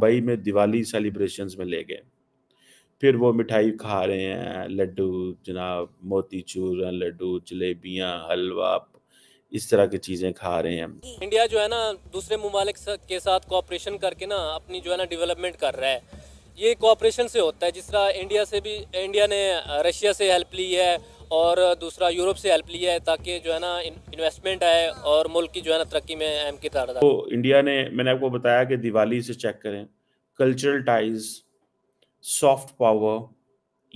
मुंबई में दिवाली सेलिब्रेशन में ले गए फिर वो मिठाई खा रहे हैं लड्डू जनाब मोती चूर लड्डू जलेबियाँ हलवा इस तरह की चीज़ें खा रहे हैं इंडिया जो है ना दूसरे ममालिक के साथ कॉपरेशन करके ना अपनी जो है ना डेवलपमेंट कर रहा है ये कॉपरेशन से होता है जिस तरह इंडिया से भी इंडिया ने रशिया से हेल्प ली है और दूसरा यूरोप से हेल्प लिया है ताकि जो है ना इन्वेस्टमेंट आए और मुल्क की जो है ना तरक्की में अहम किरदार तो इंडिया ने मैंने आपको बताया कि दिवाली से चेक करें कल्चरल टाइज सॉफ्ट पावर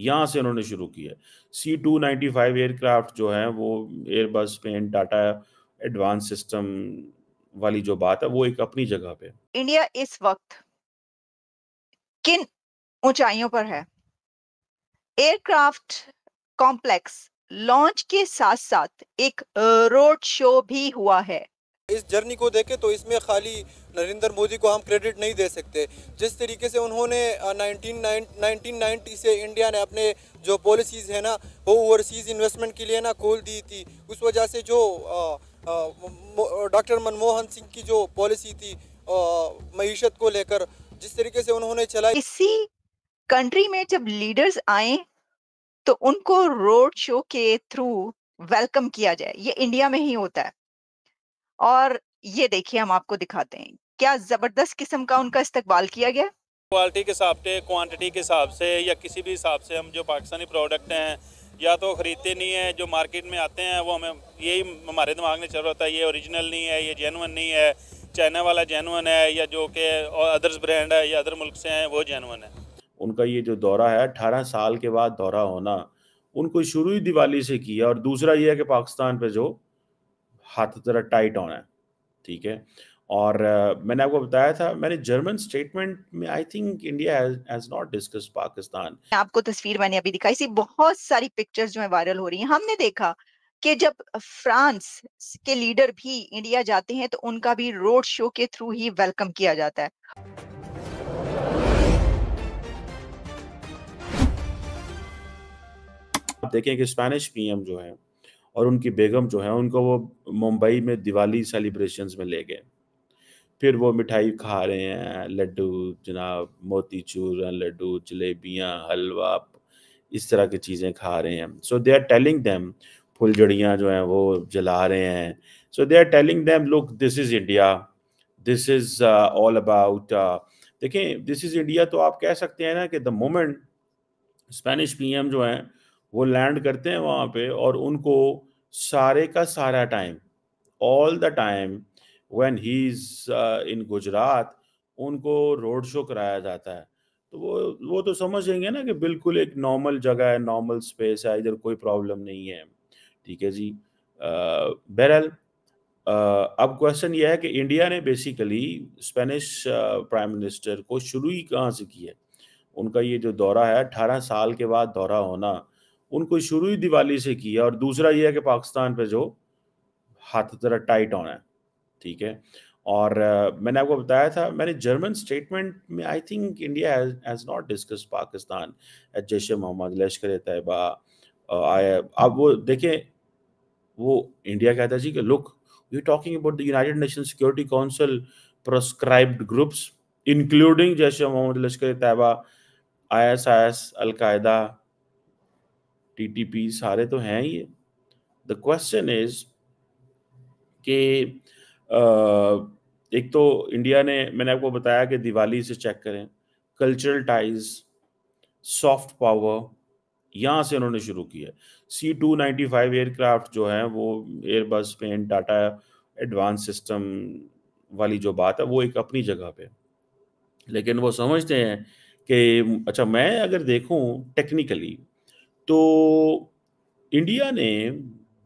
यहाँ से उन्होंने शुरू किया C two ninety five aircraft जो है वो Airbus paint data advance system वाली जो बात है वो एक अपनी जगह पे इंडिया इस वक्त किन ऊंचाइयों पर है एयरक्राफ्ट कॉम्प्लेक्स लॉन्च के साथ साथ एक रोड शो भी हुआ है इस जर्नी को देखें तो इसमें खाली नरेंद्र मोदी को हम क्रेडिट नहीं दे सकते जिस तरीके से उन्होंने 1990 से इंडिया ने अपने जो पॉलिसीज़ है ना वो ओवरसीज़ इन्वेस्टमेंट के लिए ना खोल दी थी उस वजह से जो डॉक्टर मनमोहन सिंह की जो पॉलिसी थी मीशत को लेकर जिस तरीके से उन्होंने चलाई इसी कंट्री में जब लीडर्स आए तो उनको रोड शो के थ्रू वेलकम किया जाए ये इंडिया में ही होता है और ये देखिए हम आपको दिखाते हैं क्या जबरदस्त किस्म का उनका इस्तकबाल किया गया क्वालिटी के हिसाब से क्वांटिटी के हिसाब से या किसी भी हिसाब से हम जो पाकिस्तानी प्रोडक्ट हैं या तो ख़रीदते नहीं है जो मार्केट में आते हैं वो हमें यही हमारे दिमाग में चल रहा होता है ये ओरिजिनल नहीं है ये जेनवन नहीं है चाइना वाला जेनवन है या जो के अदर्स ब्रांड है या अदर मुल्क से हैं वो जेनवन है उनका ये जो दौरा है अट्ठारह साल के बाद दौरा होना उनको शुरू ही दिवाली से किया और दूसरा ये है कि पाकिस्तान पे जो हाथ जरा टाइट होना है ठीक है और मैंने आपको बताया था मैंने जर्मन स्टेटमेंट में I think India has not discuss Pakistan आपको तस्वीर मैंने अभी दिखाई सी बहुत सारी पिक्चर्स जो है वायरल हो रही हैं हमने देखा कि जब फ्रांस के लीडर भी इंडिया जाते हैं तो उनका भी रोड शो के थ्रू ही वेलकम किया जाता है देखें कि स्पेनिश पी जो हैं और उनकी बेगम जो है उनको वो मुंबई में दिवाली सेलिब्रेशन में ले गए फिर वो मिठाई खा रहे हैं लड्डू जनाब मोती चूर लड्डू जलेबियाँ हलवा इस तरह की चीज़ें खा रहे हैं so they are telling them फुलझड़ियाँ जो हैं वो जला रहे हैं so they are telling them look this is India this is all about देखें दिस इज़ इंडिया तो आप कह सकते हैं ना कि द मोमेंट स्पेनिश पी जो हैं वो लैंड करते हैं वहाँ पे और उनको सारे का सारा time all the time when he is in Gujarat उनको रोड शो कराया जाता है तो वो वो तो समझेंगे ना कि बिल्कुल एक नॉर्मल जगह है नॉर्मल स्पेस है इधर कोई प्रॉब्लम नहीं है ठीक है जी uh, बहरहाल uh, अब क्वेश्चन यह है कि इंडिया ने बेसिकली स्पेनिश प्राइम मिनिस्टर को शुरू ही कहाँ से किया उनका ये जो दौरा है अठारह साल के बाद दौरा होना उनको शुरू ही दिवाली से किया और दूसरा यह है कि पाकिस्तान पे जो हाथ ज़रा टाइट ऑन है ठीक है और मैंने आपको बताया था मैंने जर्मन स्टेटमेंट में I think India has not discuss Pakistan at Jaish Mohammed Lashkar Taiba अब वो देखें वो इंडिया कहता है जी कि look we talking about the United Nation Security Council proscribed groups including Jaish Mohammed Lashkar Taiba I S I S al Qaeda TTP सारे तो हैं ही द क्वेश्चन इज के एक तो इंडिया ने मैंने आपको बताया कि दिवाली से चेक करें कल्चरल टाइज सॉफ्ट पावर यहाँ से उन्होंने शुरू किया C two ninety five aircraft जो है वो Airbus pen data advance system वाली जो बात है वो एक अपनी जगह पे लेकिन वो समझते हैं कि अच्छा मैं अगर देखूं टेक्निकली तो इंडिया ने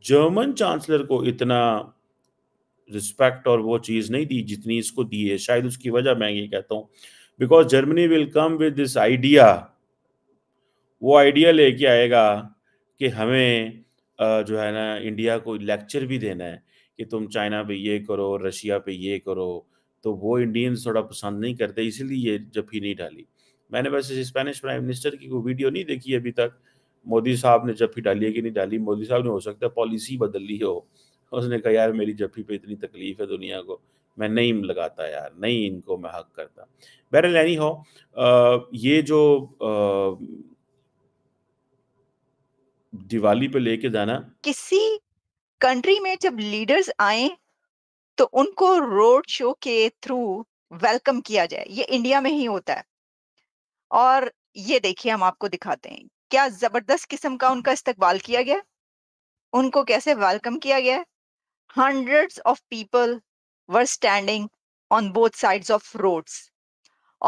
जर्मन चांसलर को इतना रिस्पेक्ट और वो चीज़ नहीं दी जितनी इसको दी है शायद उसकी वजह मैं ये कहता हूँ because Germany will come with this idea वो आइडिया लेके आएगा कि हमें जो है ना इंडिया को लेक्चर भी देना है कि तुम चाइना पे ये करो रशिया पे ये करो तो वो इंडियन थोड़ा पसंद नहीं करते इसीलिए ये जब ही नहीं डाली मैंने वैसे स्पेनिश प्राइम मिनिस्टर की कोई वीडियो नहीं देखी अभी तक मोदी साहब ने जफ्फी डाली है कि नहीं डाली मोदी साहब ने हो सकता है पॉलिसी बदल ली हो उसने कहा यार मेरी जफ्फी पे इतनी तकलीफ है दुनिया को मैं नहीं लगाता यार नहीं इनको मैं हक करता बहरल यानी हो ये जो दिवाली पे लेके जाना किसी कंट्री में जब लीडर्स आए तो उनको रोड शो के थ्रू वेलकम किया जाए ये इंडिया में ही होता है और ये देखिए हम आपको दिखाते हैं क्या जबरदस्त किस्म का उनका इस्तेबाल किया गया उनको कैसे वेलकम किया गया hundred of people were standing on both sides of roads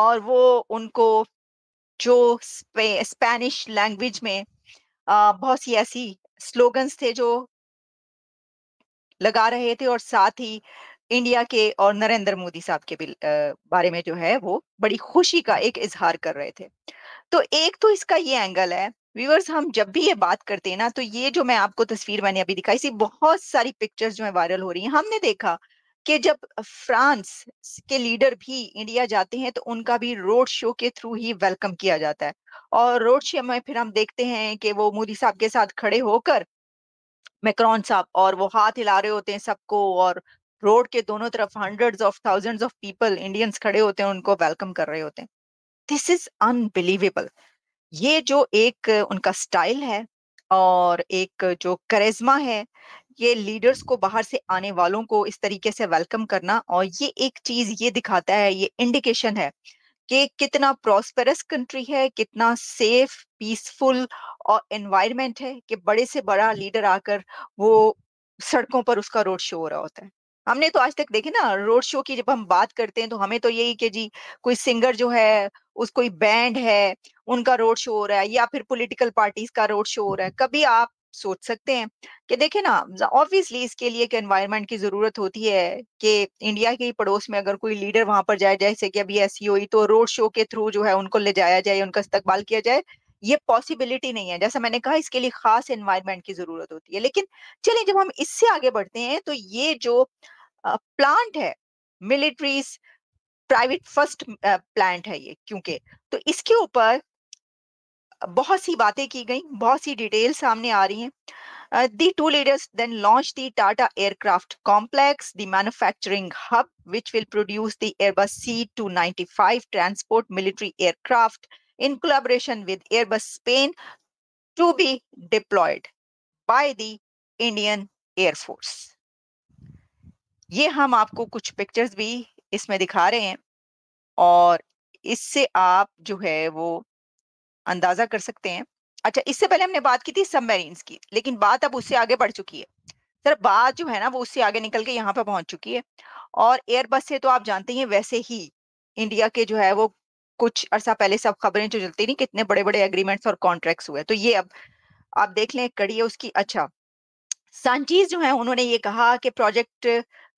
और वो उनको जो स्पेनिश लैंग्वेज में बहुत सी ऐसी स्लोगन्स थे जो लगा रहे थे और साथ ही इंडिया के और नरेंद्र मोदी साहब के भी बारे में जो है वो बड़ी खुशी का एक इजहार कर रहे थे तो एक तो इसका ये एंगल है व्यूअर्स हम जब भी ये बात करते हैं ना तो ये जो मैं आपको तस्वीर मैंने अभी दिखाई सी बहुत सारी पिक्चर्स जो है वायरल हो रही है हमने देखा कि जब फ्रांस के लीडर भी इंडिया जाते हैं तो उनका भी रोड शो के थ्रू ही वेलकम किया जाता है और रोड शो में फिर हम देखते हैं कि वो मोदी साहब के साथ खड़े होकर मैक्रॉन साहब और वो हाथ हिला रहे होते हैं सबको और रोड के दोनों तरफ hundreds of thousands of people Indians खड़े होते हैं उनको वेलकम कर रहे होते हैं दिस इज अनबिलीवेबल ये जो एक उनका स्टाइल है और एक जो करिश्मा है ये लीडर्स को बाहर से आने वालों को इस तरीके से वेलकम करना और ये एक चीज ये दिखाता है ये इंडिकेशन है कि कितना प्रॉस्पेरस कंट्री है कितना सेफ पीसफुल और एनवायरमेंट है कि बड़े से बड़ा लीडर आकर वो सड़कों पर उसका रोड शो हो रहा होता है हमने तो आज तक देखे ना रोड शो की जब हम बात करते हैं तो हमें तो यही कि जी कोई सिंगर जो है उस कोई बैंड है उनका रोड शो हो रहा है या फिर पॉलिटिकल पार्टीज का रोड शो हो रहा है कभी आप सोच सकते हैं कि देखे ना ऑब्वियसली इसके लिए एक एनवायरमेंट की जरूरत होती है कि इंडिया के पड़ोस में अगर कोई लीडर वहां पर जाए जैसे कि अभी ऐसी e हुई तो रोड शो के थ्रू जो है उनको ले जाया जाए उनका इस्तेमाल किया जाए ये पॉसिबिलिटी नहीं है जैसा मैंने कहा इसके लिए खास एनवायरमेंट की जरूरत होती है लेकिन चलिए जब हम इससे आगे बढ़ते हैं तो ये जो प्लांट है मिलिट्रीज प्राइवेट फर्स्ट प्लांट है ये क्योंकि तो इसके ऊपर बहुत सी बातें की गई बहुत सी डिटेल सामने आ रही हैं the two leaders then launch the Tata aircraft complex the manufacturing hub which will produce the Airbus C two ninety five transport military aircraft in collaboration with Airbus Spain to be deployed by the Indian air force ये हम आपको कुछ pictures भी इसमें दिखा रहे हैं और इससे आप जो है वो अंदाजा कर सकते हैं अच्छा इससे पहले हमने बात की थी सबमरीन्स की लेकिन बात अब उससे आगे बढ़ चुकी है सर बात जो है ना वो उससे आगे निकल के यहाँ पर पहुंच चुकी है और एयरबस से तो आप जानते हैं वैसे ही इंडिया के जो है वो कुछ अरसा पहले सब खबरें जो चलती नहीं कितने बड़े बड़े एग्रीमेंट्स और कॉन्ट्रैक्ट्स हुए तो ये अब आप देख लें कड़ी है उसकी अच्छा सांचीज जो है उन्होंने ये कहा कि प्रोजेक्ट